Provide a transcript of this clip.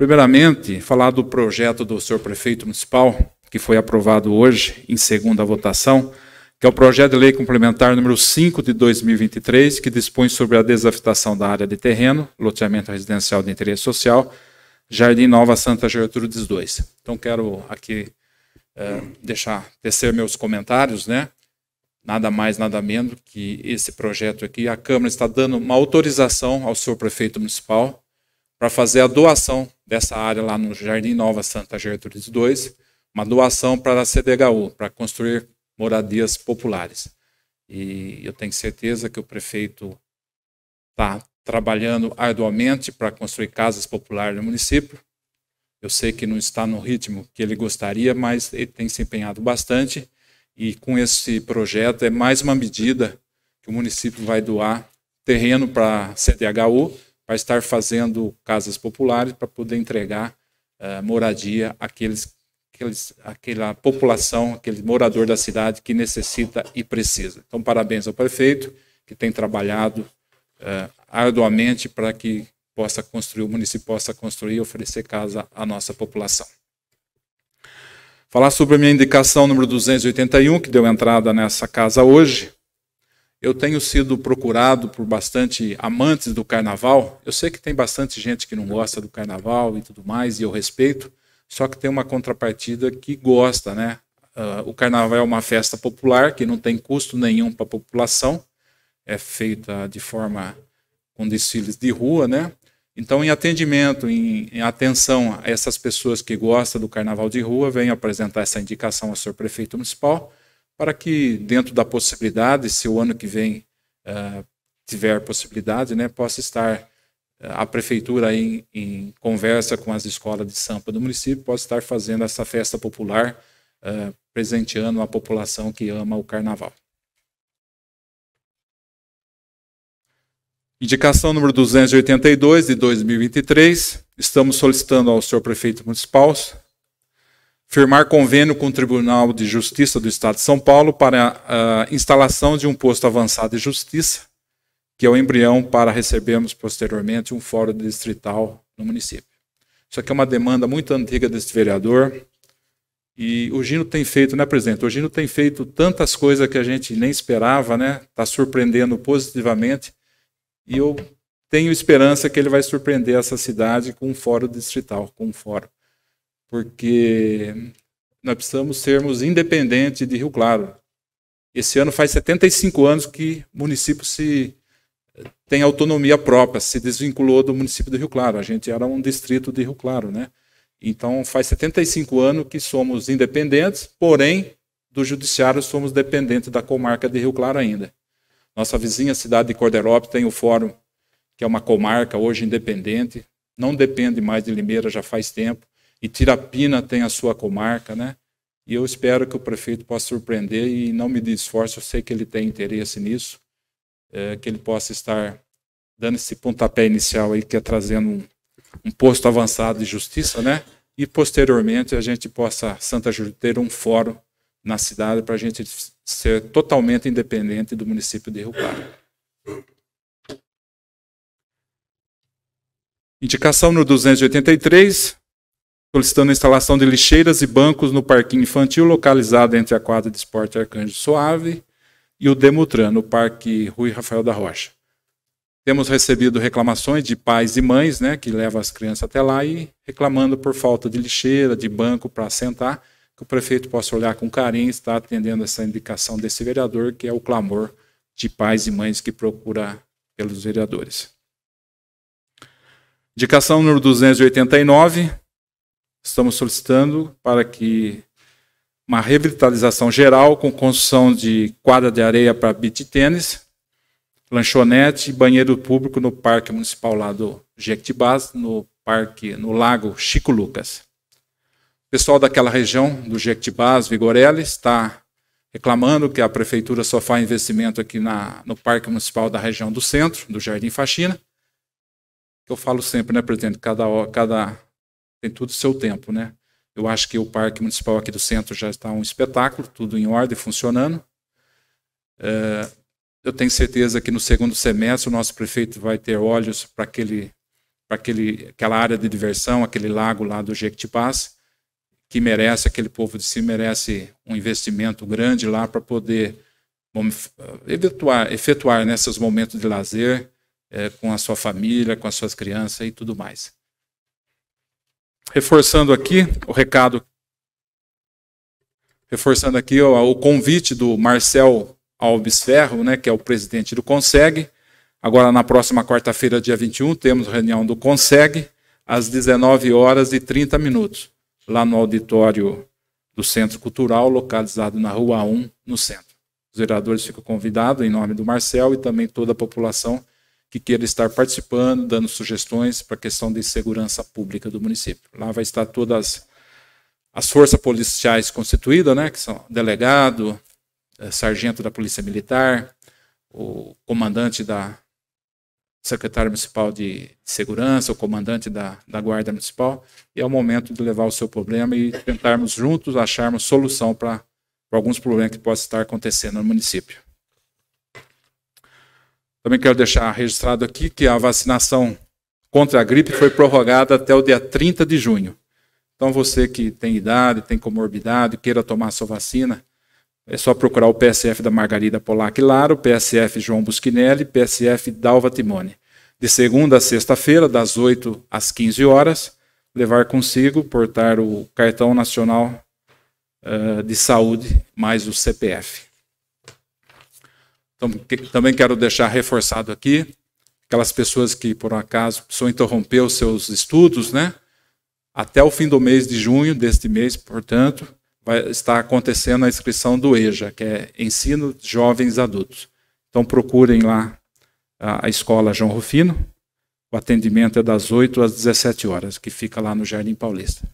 Primeiramente, falar do projeto do senhor prefeito municipal, que foi aprovado hoje em segunda votação, que é o projeto de lei complementar número 5 de 2023, que dispõe sobre a desafetação da área de terreno, loteamento residencial de interesse social, Jardim Nova Santa Gertrudes 2. Então, quero aqui é, deixar, tecer meus comentários, né? Nada mais, nada menos que esse projeto aqui. A Câmara está dando uma autorização ao senhor prefeito municipal para fazer a doação dessa área lá no Jardim Nova Santa Gertrudes II, uma doação para a CDHU, para construir moradias populares. E eu tenho certeza que o prefeito está trabalhando arduamente para construir casas populares no município. Eu sei que não está no ritmo que ele gostaria, mas ele tem se empenhado bastante. E com esse projeto é mais uma medida que o município vai doar terreno para a CDHU vai estar fazendo casas populares para poder entregar uh, moradia àqueles, àqueles, àquela população, aquele morador da cidade que necessita e precisa. Então, parabéns ao prefeito, que tem trabalhado uh, arduamente para que possa construir, o município possa construir e oferecer casa à nossa população. Falar sobre a minha indicação número 281, que deu entrada nessa casa hoje, eu tenho sido procurado por bastante amantes do carnaval. Eu sei que tem bastante gente que não gosta do carnaval e tudo mais, e eu respeito, só que tem uma contrapartida que gosta, né? Uh, o carnaval é uma festa popular que não tem custo nenhum para a população, é feita de forma com desfiles de rua, né? Então, em atendimento, em, em atenção a essas pessoas que gostam do carnaval de rua, venho apresentar essa indicação ao senhor prefeito municipal para que, dentro da possibilidade, se o ano que vem uh, tiver possibilidade, né, possa estar eh, a prefeitura em, em, conversa com as escolas de sampa do município possa estar fazendo essa festa popular uh, presenteando a população que ama o carnaval. Indicação número 282 de 2023, estamos solicitando ao senhor prefeito municipal firmar convênio com o Tribunal de Justiça do Estado de São Paulo para a instalação de um posto avançado de justiça, que é o embrião para recebermos posteriormente um fórum distrital no município. Isso aqui é uma demanda muito antiga deste vereador. E o Gino tem feito, né, presidente? O Gino tem feito tantas coisas que a gente nem esperava, né? Está surpreendendo positivamente. E eu tenho esperança que ele vai surpreender essa cidade com um fórum distrital, com um fórum porque nós precisamos sermos independentes de Rio Claro. Esse ano faz 75 anos que o município se tem autonomia própria, se desvinculou do município de Rio Claro. A gente era um distrito de Rio Claro, né? Então faz 75 anos que somos independentes, porém do judiciário somos dependentes da comarca de Rio Claro ainda. Nossa vizinha cidade de Corderópolis tem o fórum, que é uma comarca hoje independente, não depende mais de Limeira já faz tempo e Tirapina tem a sua comarca, né? E eu espero que o prefeito possa surpreender e não me desforce. eu sei que ele tem interesse nisso, é, que ele possa estar dando esse pontapé inicial aí, que é trazendo um, um posto avançado de justiça, né? E posteriormente a gente possa, Santa Júlia, ter um fórum na cidade para a gente ser totalmente independente do município de Rio Claro. Indicação no 283, solicitando a instalação de lixeiras e bancos no parquinho infantil localizado entre a quadra de esporte Arcanjo Suave e o Demutran, no Parque Rui Rafael da Rocha. Temos recebido reclamações de pais e mães, né, que levam as crianças até lá e reclamando por falta de lixeira, de banco para sentar, que o prefeito possa olhar com carinho e estar atendendo essa indicação desse vereador, que é o clamor de pais e mães que procura pelos vereadores. Indicação número 289, estamos solicitando para que uma revitalização geral com construção de quadra de areia para beach tênis, lanchonete e banheiro público no Parque Municipal lá do Jequitibás, no parque, no Lago Chico Lucas. O pessoal daquela região do Jequitibás, Vigorelli, está reclamando que a prefeitura só faz investimento aqui na, no Parque Municipal da região do centro, do Jardim Faxina. Eu falo sempre, né, presidente, cada, cada tem tudo seu tempo, né? Eu acho que o Parque Municipal aqui do centro já está um espetáculo, tudo em ordem, funcionando. É, eu tenho certeza que no segundo semestre o nosso prefeito vai ter olhos para aquele, para aquele, aquela área de diversão, aquele lago lá do Jequitibás, que merece, aquele povo de si merece um investimento grande lá para poder efetuar, efetuar nesses momentos de lazer é, com a sua família, com as suas crianças e tudo mais reforçando aqui o recado, reforçando aqui o, o convite do Marcel Alves Ferro, né, que é o presidente do Conseg. Agora, na próxima quarta-feira, dia 21, temos reunião do Conseg, às 19 horas e 30 minutos, lá no auditório do Centro Cultural, localizado na Rua 1, no centro. Os vereadores ficam convidados, em nome do Marcel e também toda a população que queira estar participando, dando sugestões para a questão de segurança pública do município. Lá vai estar todas as forças policiais constituídas, né, que são delegado, eh, sargento da Polícia Militar, o comandante da secretaria municipal de segurança, o comandante da, da guarda municipal, e é o momento de levar o seu problema e tentarmos juntos acharmos solução para alguns problemas que possam estar acontecendo no município. Também quero deixar registrado aqui que a vacinação contra a gripe foi prorrogada até o dia 30 de junho. Então, você que tem idade, tem comorbidade, queira tomar a sua vacina, é só procurar o PSF da Margarida Polac Lara, o PSF João Busquinelli, PSF Dalva Timone. De segunda a sexta-feira, das 8 às 15 horas, levar consigo, portar o Cartão Nacional uh, de Saúde mais o CPF. Também quero deixar reforçado aqui aquelas pessoas que, por um acaso, precisam interromper os seus estudos, né? Até o fim do mês de junho deste mês, portanto, vai estar acontecendo a inscrição do EJA, que é Ensino Jovens Adultos. Então procurem lá a, escola João Rufino. O atendimento é das 8 às 17 horas, que fica lá no Jardim Paulista.